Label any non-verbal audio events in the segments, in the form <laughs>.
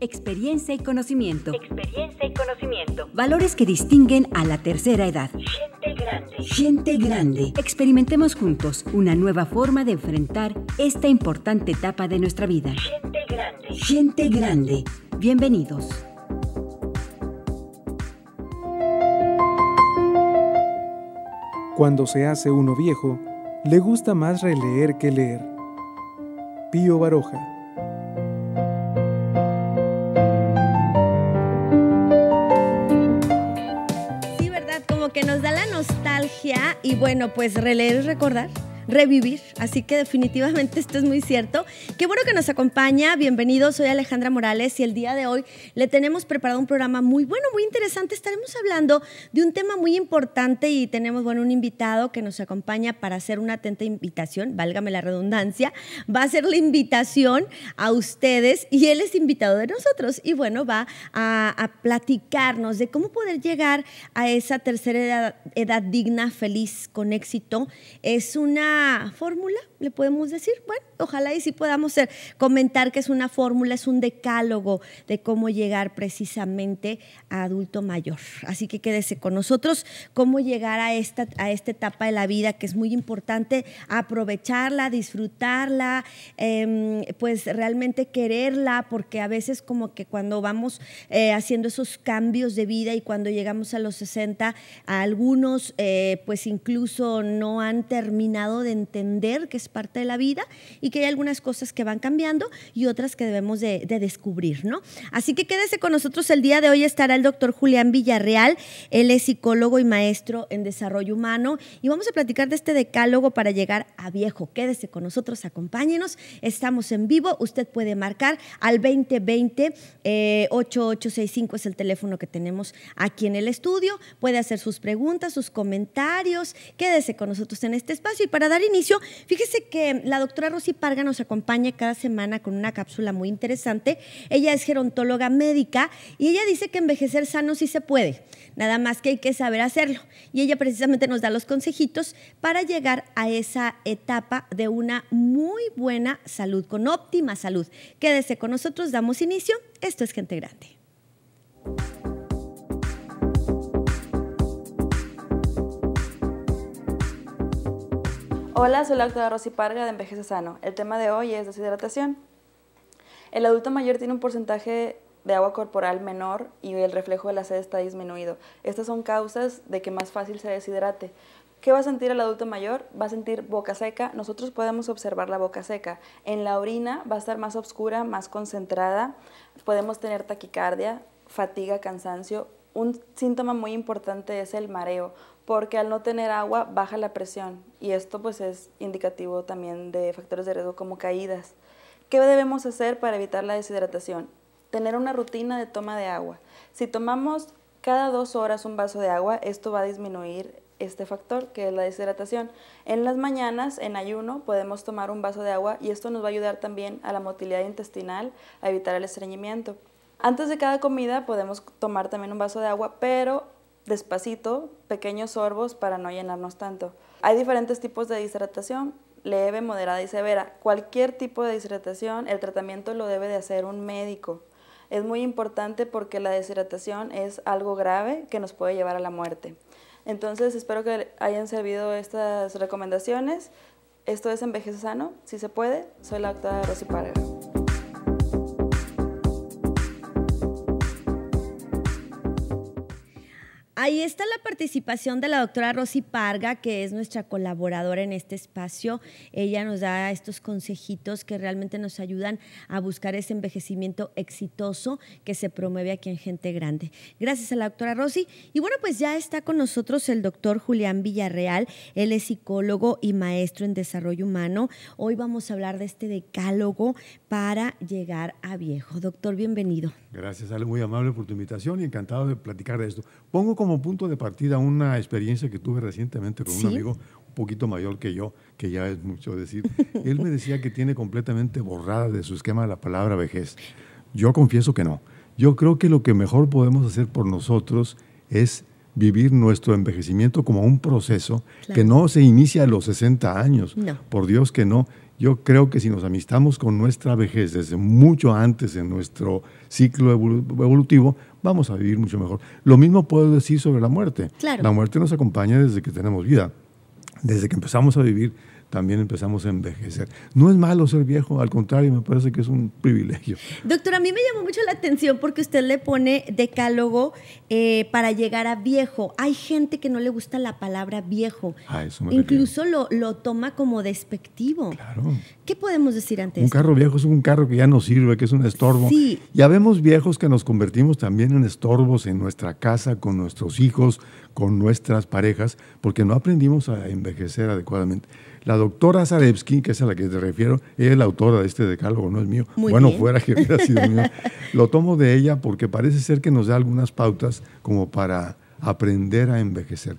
Experiencia y conocimiento. Experiencia conocimiento. Valores que distinguen a la tercera edad. Gente grande. Gente grande. Experimentemos juntos una nueva forma de enfrentar esta importante etapa de nuestra vida. Gente grande. Gente grande. Bienvenidos. Cuando se hace uno viejo, le gusta más releer que leer. Pío Baroja. y bueno, pues releer y recordar revivir. Así que definitivamente esto es muy cierto. Qué bueno que nos acompaña. Bienvenido. soy Alejandra Morales y el día de hoy le tenemos preparado un programa muy bueno, muy interesante. Estaremos hablando de un tema muy importante y tenemos, bueno, un invitado que nos acompaña para hacer una atenta invitación, válgame la redundancia. Va a ser la invitación a ustedes y él es invitado de nosotros y bueno, va a, platicarnos de cómo poder llegar a esa tercera edad digna, feliz, con éxito. Es una fórmula, le podemos decir, bueno, ojalá y sí podamos ser, comentar que es una fórmula, es un decálogo de cómo llegar precisamente a adulto mayor. Así que quédese con nosotros, cómo llegar a esta, a esta etapa de la vida que es muy importante, aprovecharla, disfrutarla, em, pues realmente quererla, porque a veces como que cuando vamos eh, haciendo esos cambios de vida y cuando llegamos a los 60, algunos eh, pues incluso no han terminado de entender que es parte de la vida y que hay algunas cosas que van cambiando y otras que debemos de, descubrir, ¿no? Así que quédese con nosotros el día de hoy estará el doctor Julián Villarreal, él es psicólogo y maestro en desarrollo humano y vamos a platicar de este decálogo para llegar a viejo. Quédese con nosotros, acompáñenos, estamos en vivo, usted puede marcar al 2020 8865 eh, es el teléfono que tenemos aquí en el estudio, puede hacer sus preguntas, sus comentarios, quédese con nosotros en este espacio y para dar dar inicio, fíjese que la doctora Rosy Parga nos acompaña cada semana con una cápsula muy interesante. Ella es gerontóloga médica y ella dice que envejecer sano sí se puede, nada más que hay que saber hacerlo. Y ella precisamente nos da los consejitos para llegar a esa etapa de una muy buena salud, con óptima salud. Quédese con nosotros, damos inicio. Esto es Gente Grande. Hola, soy la doctora Rosy Parga de Envejece Sano. El tema de hoy es deshidratación. El adulto mayor tiene un porcentaje de agua corporal menor y el reflejo de la sed está disminuido. Estas son causas de que más fácil se deshidrate. ¿Qué va a sentir el adulto mayor? Va a sentir boca seca. Nosotros podemos observar la boca seca. En la orina va a estar más oscura, más concentrada. Podemos tener taquicardia, fatiga, cansancio. Un síntoma muy importante es el mareo porque al no tener agua baja la presión y esto pues es indicativo también de factores de riesgo como caídas. ¿Qué debemos hacer para evitar la deshidratación? Tener una rutina de toma de agua. Si tomamos cada dos horas un vaso de agua, esto va a disminuir este factor que es la deshidratación. En las mañanas, en ayuno, podemos tomar un vaso de agua y esto nos va a ayudar también a la motilidad intestinal, a evitar el estreñimiento. Antes de cada comida podemos tomar también un vaso de agua, pero despacito, pequeños sorbos para no llenarnos tanto. Hay diferentes tipos de disertación, leve, moderada y severa. Cualquier tipo de hidratación, el tratamiento lo debe de hacer un médico. Es muy importante porque la deshidratación es algo grave que nos puede llevar a la muerte. Entonces espero que hayan servido estas recomendaciones. Esto es Envejecer Sano, si se puede. Soy la doctora Rosy Parga. Ahí está la participación de la doctora Rosy Parga, que es nuestra colaboradora en este espacio. Ella nos da estos consejitos que realmente nos ayudan a buscar ese envejecimiento exitoso que se promueve aquí en Gente Grande. Gracias a la doctora Rosy. Y bueno, pues ya está con nosotros el doctor Julián Villarreal. Él es psicólogo y maestro en desarrollo humano. Hoy vamos a hablar de este decálogo para llegar a viejo. Doctor, bienvenido. Gracias, Ale, muy amable por tu invitación y encantado de platicar de esto. Pongo como punto de partida una experiencia que tuve recientemente con un amigo un poquito mayor que yo, que ya es mucho decir. <laughs> Él me decía que tiene completamente borrada de su esquema la palabra vejez. Yo confieso que no. Yo creo que lo que mejor podemos hacer por nosotros es vivir nuestro envejecimiento como un proceso que no se inicia a los 60 años. Por Dios que no. Yo creo que si nos amistamos con nuestra vejez desde mucho antes en nuestro ciclo evolutivo, vamos a vivir mucho mejor. Lo mismo puedo decir sobre la muerte. La muerte nos acompaña desde que tenemos vida, desde que empezamos a vivir también empezamos a envejecer. No es malo ser viejo, al contrario, me parece que es un privilegio. Doctor, a mí me llamó mucho la atención porque usted le pone decálogo eh, para llegar a viejo. Hay gente que no le gusta la palabra viejo. Ah, eso me Incluso lo, toma como despectivo. Claro. ¿Qué podemos decir antes? Un carro viejo es un carro que ya no sirve, que es un estorbo. Sí. Ya vemos viejos que nos convertimos también en estorbos en nuestra casa, con nuestros hijos, con nuestras parejas, porque no aprendimos a envejecer adecuadamente. La doctora Zarevsky, que es a la que te refiero, ella es la autora de este decálogo, no es mío. bueno, fuera que hubiera sido mío. <laughs> Lo tomo de ella porque parece ser que nos da algunas pautas como para aprender a envejecer.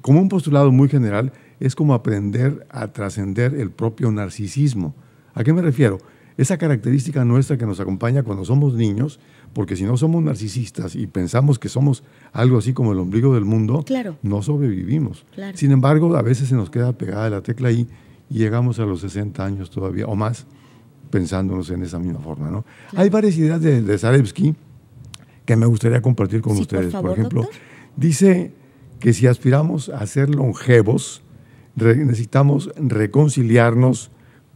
Como un postulado muy general, es como aprender a trascender el propio narcisismo. ¿A qué me refiero? Esa característica nuestra que nos acompaña cuando somos niños, porque si no somos narcisistas y pensamos que somos algo así como el ombligo del mundo, no sobrevivimos. Sin embargo, a veces se nos queda pegada la tecla ahí y llegamos a los 60 años todavía o más pensándonos en esa misma forma. ¿no? Hay varias ideas de, de, que me gustaría compartir con ustedes. Por, ejemplo, dice que si aspiramos a ser longevos, necesitamos reconciliarnos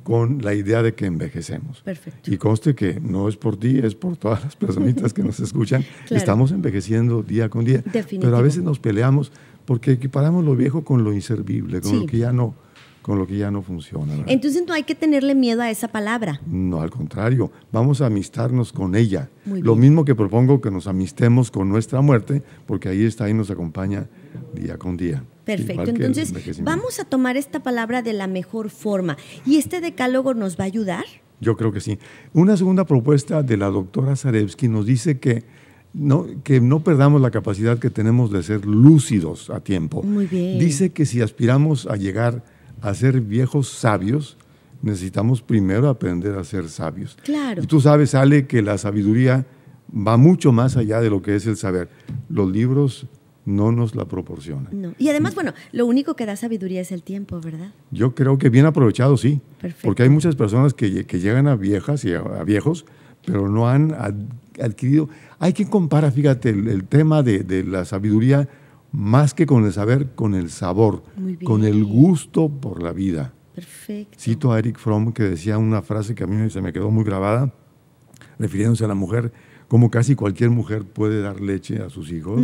con la idea de que envejecemos. Perfecto. Y conste que no es por ti, es por todas las personas que nos escuchan. <laughs> Estamos envejeciendo día con día. Pero a veces nos peleamos porque equiparamos lo viejo con lo inservible, con lo que ya no con lo que ya no funciona. Entonces no hay que tenerle miedo a esa palabra. No, al contrario, vamos a amistarnos con ella. lo mismo que propongo que nos amistemos con nuestra muerte, porque ahí está y nos acompaña día con día. Perfecto, entonces vamos a tomar esta palabra de la mejor forma. ¿Y este decálogo nos va a ayudar? Yo creo que sí. Una segunda propuesta de la doctora Zarevsky nos dice que no, que no perdamos la capacidad que tenemos de ser lúcidos a tiempo. Muy bien. Dice que si aspiramos a llegar a ser viejos sabios, necesitamos primero aprender a ser sabios. Claro. Y tú sabes, Ale, que la sabiduría va mucho más allá de lo que es el saber. Los libros no nos la proporcionan. Y además, bueno, lo único que da sabiduría es el tiempo, ¿verdad? Yo creo que bien aprovechado, sí. Perfecto. Porque hay muchas personas que, llegan a viejas y a viejos, pero no han adquirido. Hay que comparar, fíjate, el, tema de, de la sabiduría más que con el saber, con el sabor, con el gusto por la vida. Perfecto. Cito a Eric Fromm que decía una frase que a mí se me quedó muy grabada, refiriéndose a la mujer, como casi cualquier mujer puede dar leche a sus hijos,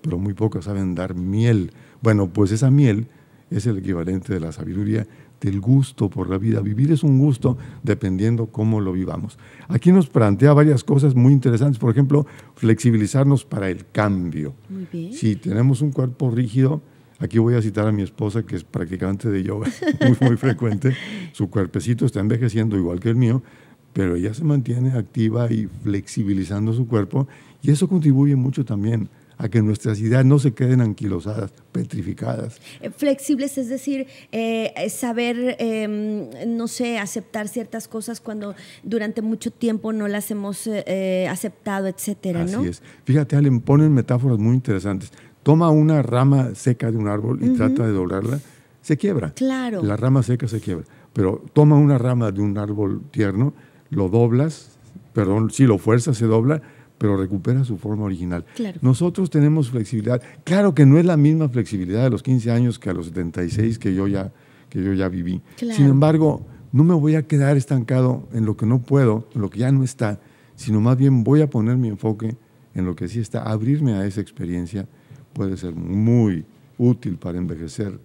pero muy pocas saben dar miel. Bueno, pues esa miel es el equivalente de la sabiduría, del gusto por la vida. Vivir es un gusto dependiendo cómo lo vivamos. Aquí nos plantea varias cosas muy interesantes, por ejemplo, flexibilizarnos para el cambio. Si tenemos un cuerpo rígido, aquí voy a citar a mi esposa que es practicante de yoga <laughs> muy, muy frecuente, su cuerpecito está envejeciendo igual que el mío, pero ella se mantiene activa y flexibilizando su cuerpo y eso contribuye mucho también a que nuestras ideas no se queden anquilosadas, petrificadas. Eh, flexibles, es decir, eh, saber, em, no sé, aceptar ciertas cosas cuando durante mucho tiempo no las hemos eh, aceptado, etcétera, Así es. Fíjate, Allen, ponen metáforas muy interesantes. Toma una rama seca de un árbol y trata de doblarla, se quiebra. Claro. La rama seca se quiebra. Pero toma una rama de un árbol tierno, lo doblas, perdón, si lo fuerzas, se dobla pero recupera su forma original. Nosotros tenemos flexibilidad. Claro que no es la misma flexibilidad de los 15 años que a los 76 que yo ya, que yo ya viví. Sin embargo, no me voy a quedar estancado en lo que no puedo, en lo que ya no está, sino más bien voy a poner mi enfoque en lo que sí está. Abrirme a esa experiencia puede ser muy útil para envejecer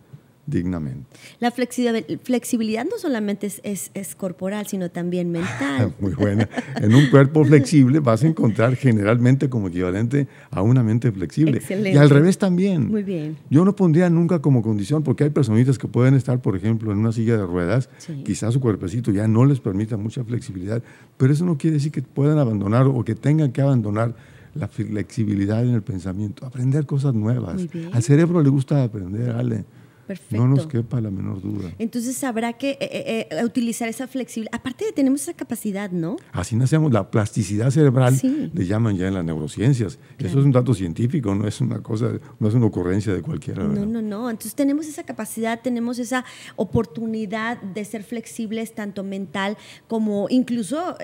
dignamente. La flexibilidad no solamente es, corporal, sino también mental. <laughs> Muy buena. En un cuerpo flexible vas a encontrar generalmente como equivalente a una mente flexible. Excelente. Y al revés también. Muy bien. Yo no pondría nunca como condición, porque hay personitas que pueden estar, por ejemplo, en una silla de ruedas, quizás su cuerpecito ya no les permita mucha flexibilidad, pero eso no quiere decir que puedan abandonar o que tengan que abandonar la flexibilidad en el pensamiento, aprender cosas nuevas. Al cerebro le gusta aprender, Ale. Perfecto. No nos quepa la menor duda. Entonces habrá que eh, eh, eh, utilizar esa flexibilidad. Aparte de tenemos esa capacidad, ¿no? Así nacemos. La plasticidad cerebral le llaman ya en las neurociencias. Eso es un dato científico, no es una cosa, no es una ocurrencia de cualquiera. No, no, no. Entonces tenemos esa capacidad, tenemos esa oportunidad de ser flexibles tanto mental como incluso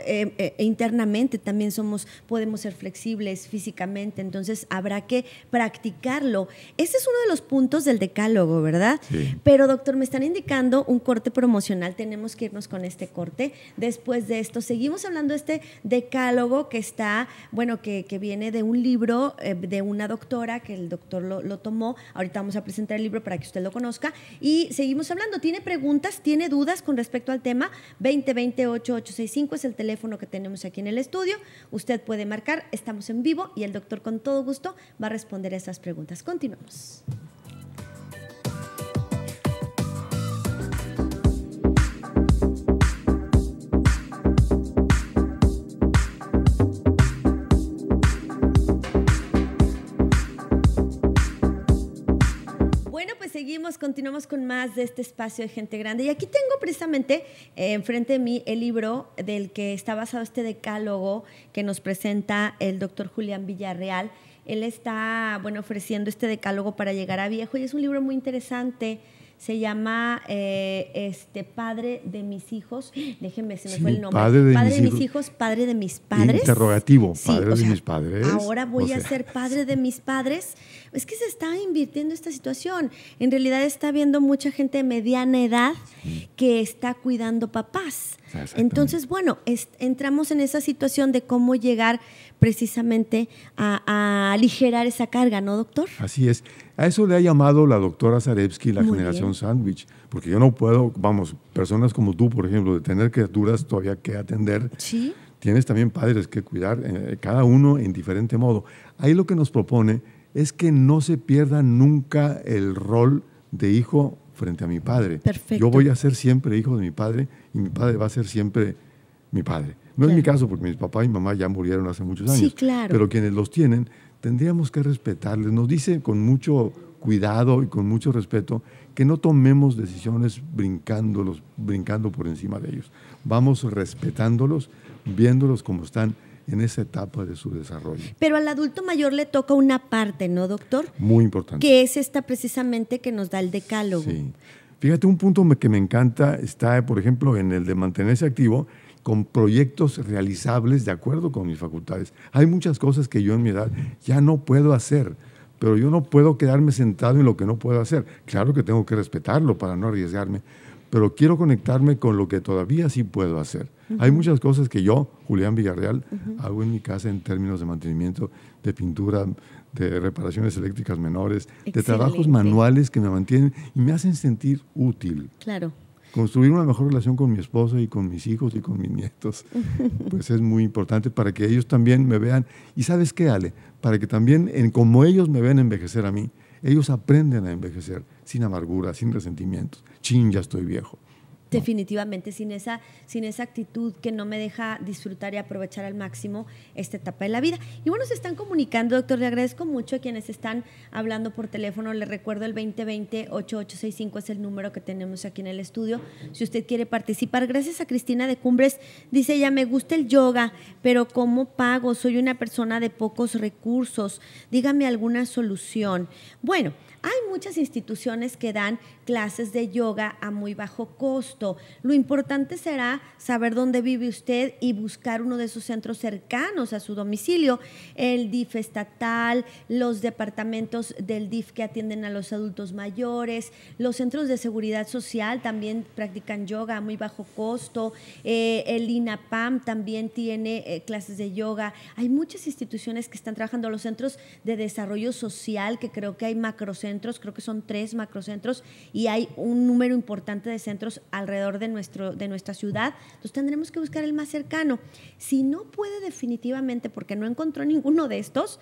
internamente también somos, podemos ser flexibles físicamente. Entonces habrá que practicarlo. Ese es uno de los puntos del decálogo, ¿verdad? Pero doctor, me están indicando un corte promocional, tenemos que irnos con este corte. Después de esto, seguimos hablando de este decálogo que está, bueno, que, viene de un libro eh, de una doctora que el doctor lo, tomó. Ahorita vamos a presentar el libro para que usted lo conozca. Y seguimos hablando, ¿tiene preguntas, tiene dudas con respecto al tema? 2020-8865 es el teléfono que tenemos aquí en el estudio. Usted puede marcar, estamos en vivo y el doctor con todo gusto va a responder a esas preguntas. Continuamos. Continuamos, con más de este espacio de gente grande. Y aquí tengo precisamente eh, enfrente de mí el libro del que está basado este decálogo que nos presenta el doctor Julián Villarreal. Él está, bueno, ofreciendo este decálogo para llegar a viejo y es un libro muy interesante se llama eh, este Padre de mis hijos. Déjenme, se me fue el nombre. Padre de, mis, hijos, Padre de mis padres. Interrogativo, Padre de mis padres. Ahora voy a ser Padre de mis padres. Es que se está invirtiendo esta situación. En realidad está viendo mucha gente de mediana edad que está cuidando papás. Entonces, bueno, entramos en esa situación de cómo llegar precisamente a, aligerar esa carga, ¿no, doctor? Así es. A eso le ha llamado la doctora Zarevsky la generación Sandwich, porque yo no puedo, vamos, personas como tú, por ejemplo, de tener criaturas todavía que atender. Sí. Tienes también padres que cuidar, eh, cada uno en diferente modo. Ahí lo que nos propone es que no se pierda nunca el rol de hijo frente a mi padre. Perfecto. Yo voy a ser siempre hijo de mi padre y mi padre va a ser siempre mi padre. No es mi caso porque mis papá y mamá ya murieron hace muchos años. claro. Pero quienes los tienen, tendríamos que respetarles. Nos dice con mucho cuidado y con mucho respeto que no tomemos decisiones brincándolos, brincando por encima de ellos. Vamos respetándolos, viéndolos como están en esa etapa de su desarrollo. Pero al adulto mayor le toca una parte, ¿no, doctor? Muy importante. Que es esta precisamente que nos da el decálogo. Fíjate, un punto que me encanta está, por ejemplo, en el de mantenerse activo, con proyectos realizables de acuerdo con mis facultades. Hay muchas cosas que yo en mi edad ya no puedo hacer, pero yo no puedo quedarme sentado en lo que no puedo hacer. Claro que tengo que respetarlo para no arriesgarme, pero quiero conectarme con lo que todavía sí puedo hacer. Hay muchas cosas que yo, Julián Villarreal, hago en mi casa en términos de mantenimiento, de pintura, de reparaciones eléctricas menores, de trabajos manuales que me mantienen y me hacen sentir útil. Claro construir una mejor relación con mi esposa y con mis hijos y con mis nietos, <laughs> pues es muy importante para que ellos también me vean. Y sabes qué, Ale, para que también, en, como ellos me ven envejecer a mí, ellos aprenden a envejecer sin amargura, sin resentimientos. Chin, ya estoy viejo definitivamente sin esa, sin esa actitud que no me deja disfrutar y aprovechar al máximo esta etapa de la vida. Y bueno, se están comunicando, doctor, le agradezco mucho a quienes están hablando por teléfono. Le recuerdo el 2020-8865 es el número que tenemos aquí en el estudio. Si usted quiere participar, gracias a Cristina de Cumbres, dice ella, me gusta el yoga, pero ¿cómo pago? Soy una persona de pocos recursos. Dígame alguna solución. Bueno, hay muchas instituciones que dan clases de yoga a muy bajo costo. Lo importante será saber dónde vive usted y buscar uno de esos centros cercanos a su domicilio. El DIF estatal, los departamentos del DIF que atienden a los adultos mayores, los centros de seguridad social también practican yoga a muy bajo costo. Eh, el INAPAM también tiene eh, clases de yoga. Hay muchas instituciones que están trabajando los centros de desarrollo social, que creo que hay macrocentros creo que son tres macrocentros y hay un número importante de centros alrededor de, nuestro, de nuestra ciudad. Entonces tendremos que buscar el más cercano. Si no puede definitivamente, porque no encontró ninguno de estos,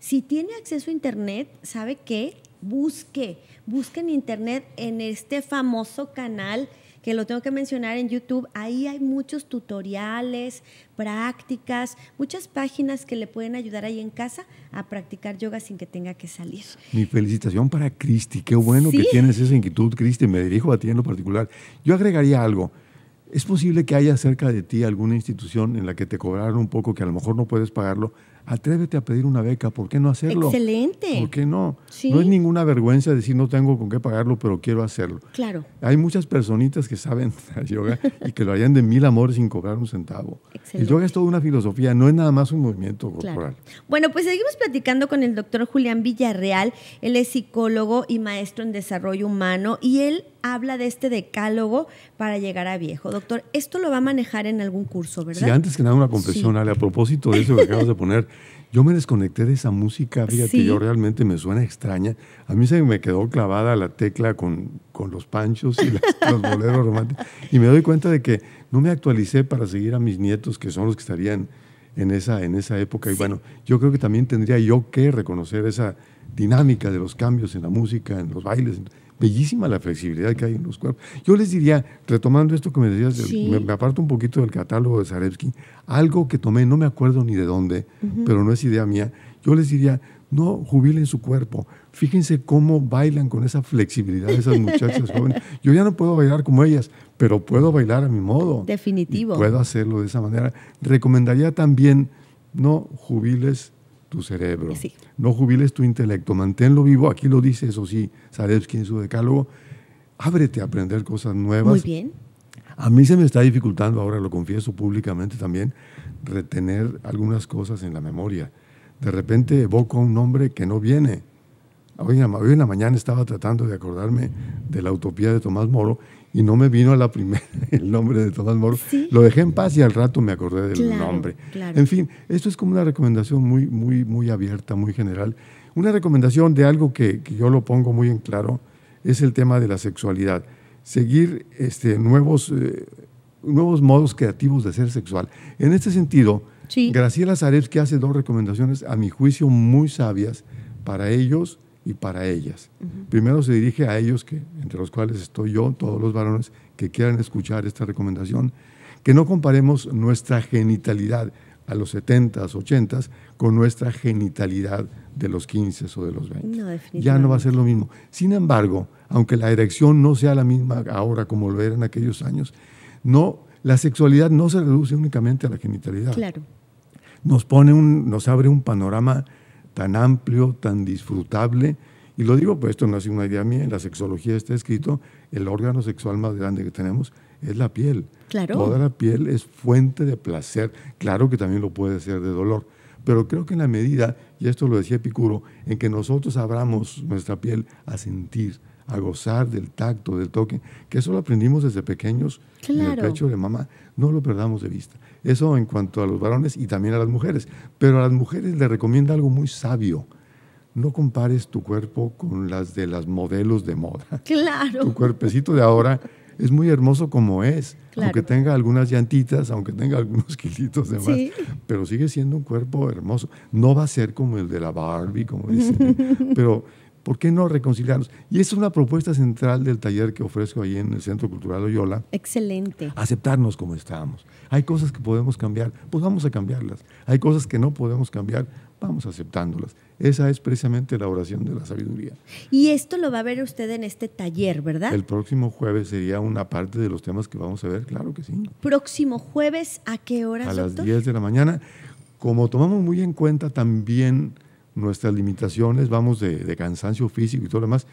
si tiene acceso a Internet, sabe que busque, busque en Internet en este famoso canal que lo tengo que mencionar en YouTube, ahí hay muchos tutoriales, prácticas, muchas páginas que le pueden ayudar ahí en casa a practicar yoga sin que tenga que salir. Mi felicitación para Cristi, qué bueno que tienes esa inquietud, Cristi, me dirijo a ti en lo particular. Yo agregaría algo. ¿Es posible que haya cerca de ti alguna institución en la que te cobraron un poco que a lo mejor no puedes pagarlo, atrévete a pedir una beca, ¿por qué no hacerlo? Excelente. ¿Por qué no? No es ninguna vergüenza decir no tengo con qué pagarlo, pero quiero hacerlo. Claro. Hay muchas personitas que saben <laughs> yoga y que lo harían de mil amores sin cobrar un centavo. El yoga es toda una filosofía, no es nada más un movimiento corporal. Bueno, pues seguimos platicando con el doctor Julián Villarreal. Él es psicólogo y maestro en desarrollo humano y él habla de este decálogo para llegar a viejo. Doctor, esto lo va a manejar en algún curso, ¿verdad? Sí, antes que nada una confesión, Ale, a propósito de eso que acabas de poner. <laughs> Yo me desconecté de esa música, fíjate, yo realmente me suena extraña. A mí se me quedó clavada la tecla con, los panchos y <laughs> los boleros románticos. Y me doy cuenta de que no me actualicé para seguir a mis nietos, que son los que estarían en esa, en esa época. Y bueno, yo creo que también tendría yo que reconocer esa dinámica de los cambios en la música, en los bailes bellísima la flexibilidad que hay en los cuerpos. Yo les diría, retomando esto que me decías, me, aparto un poquito del catálogo de Zarevsky, algo que tomé, no me acuerdo ni de dónde, pero no es idea mía, yo les diría, no jubilen su cuerpo. Fíjense cómo bailan con esa flexibilidad esas <laughs> muchachas jóvenes. Yo ya no puedo bailar como ellas, pero puedo bailar a mi modo. Definitivo. puedo hacerlo de esa manera. Recomendaría también no jubiles tu cerebro. No jubiles tu intelecto, manténlo vivo. Aquí lo dice, eso sí, Sarevsky en su decálogo. Ábrete a aprender cosas nuevas. Muy bien. A mí se me está dificultando, ahora lo confieso públicamente también, retener algunas cosas en la memoria. De repente evoco un nombre que no viene. Hoy hoy en la mañana estaba tratando de acordarme de la utopía de Tomás Moro y no me vino a la primera <laughs> el nombre de Tomás Moro. Lo dejé en paz y al rato me acordé del nombre. En fin, esto es como una recomendación muy, muy, muy abierta, muy general. Una recomendación de algo que, yo lo pongo muy en claro es el tema de la sexualidad. Seguir este, nuevos, eh, nuevos modos creativos de ser sexual. En este sentido, Graciela Zarevsky que hace dos recomendaciones, a mi juicio, muy sabias para ellos y para ellas. Primero se dirige a ellos, que, entre los cuales estoy yo, todos los varones que quieran escuchar esta recomendación, que no comparemos nuestra genitalidad a los 70s, 80s con nuestra genitalidad de los 15 o de los 20. ya no va a ser lo mismo. Sin embargo, aunque la erección no sea la misma ahora como lo era en aquellos años, no, la sexualidad no se reduce únicamente a la genitalidad. Claro. Nos pone un, nos abre un panorama tan amplio, tan disfrutable. Y lo digo, pues esto no es una idea mía, en la sexología está escrito, el órgano sexual más grande que tenemos es la piel. Toda la piel es fuente de placer. Claro que también lo puede ser de dolor. Pero creo que en la medida, y esto lo decía Epicuro, en que nosotros abramos nuestra piel a sentir, a gozar del tacto, del toque, que eso lo aprendimos desde pequeños en el pecho de mamá. No lo perdamos de vista. Eso en cuanto a los varones y también a las mujeres. Pero a las mujeres le recomienda algo muy sabio. No compares tu cuerpo con las de las modelos de moda. <laughs> Claro. Tu cuerpecito de ahora es muy hermoso como es, aunque tenga algunas llantitas, aunque tenga algunos <laughs> kilitos de más, pero sigue siendo un cuerpo hermoso. No va a ser como el de la Barbie, como dicen, <laughs> pero ¿Por qué no reconciliarnos? Y esa es una propuesta central del taller que ofrezco ahí en el Centro Cultural Oyola. Excelente. Aceptarnos como estamos. Hay cosas que podemos cambiar, pues vamos a cambiarlas. Hay cosas que no podemos cambiar, vamos aceptándolas. Esa es precisamente la oración de la sabiduría. Y esto lo va a ver usted en este taller, ¿verdad? El próximo jueves sería una parte de los temas que vamos a ver, claro que sí. Próximo jueves, ¿a qué hora? A las 10 de la mañana. Como tomamos muy en cuenta también nuestras limitaciones, vamos de, cansancio físico y todo lo demás.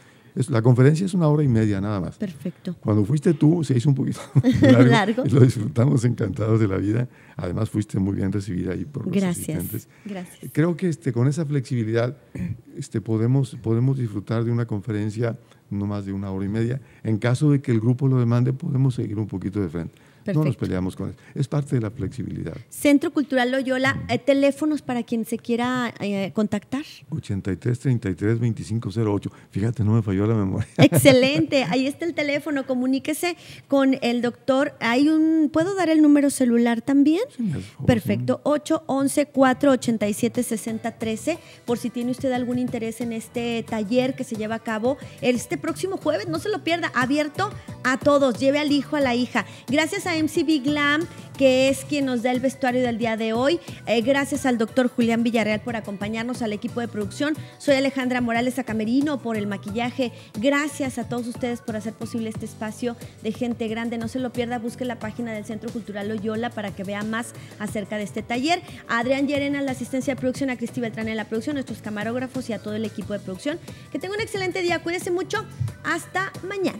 la conferencia es una hora y media nada más. Perfecto. Cuando fuiste tú, se hizo un poquito <laughs> largo. lo disfrutamos encantados de la vida. Además, fuiste muy bien recibida ahí por los Gracias. Creo que este, con esa flexibilidad este, podemos, podemos disfrutar de una conferencia no más de una hora y media. En caso de que el grupo lo demande, podemos seguir un poquito de frente. No nos peleamos con eso. Es parte de la flexibilidad. Centro Cultural Loyola, eh, teléfonos para quien se quiera eh, contactar. 83 33 2508. Fíjate, no me falló la memoria. <laughs> Excelente. Ahí está el teléfono. Comuníquese con el doctor. Hay un ¿Puedo dar el número celular también? Sí, Perfecto. 811 487 6013 por si tiene usted algún interés en este taller que se lleva a cabo este próximo jueves. No se lo pierda. Abierto a todos. Lleve al hijo, a la hija. Gracias a MC MCB Glam que es quien nos da el vestuario del día de hoy. Eh, gracias al doctor Julián Villarreal por acompañarnos, al equipo de producción. Soy Alejandra Morales Acamerino por el maquillaje. Gracias a todos ustedes por hacer posible este espacio de gente grande. No se lo pierda, busque la página del Centro Cultural Loyola para que vea más acerca de este taller. A Adrián Llerena, la asistencia de producción, a Cristi Beltrán en la producción, a nuestros camarógrafos y a todo el equipo de producción. Que tenga un excelente día, cuídense mucho. Hasta mañana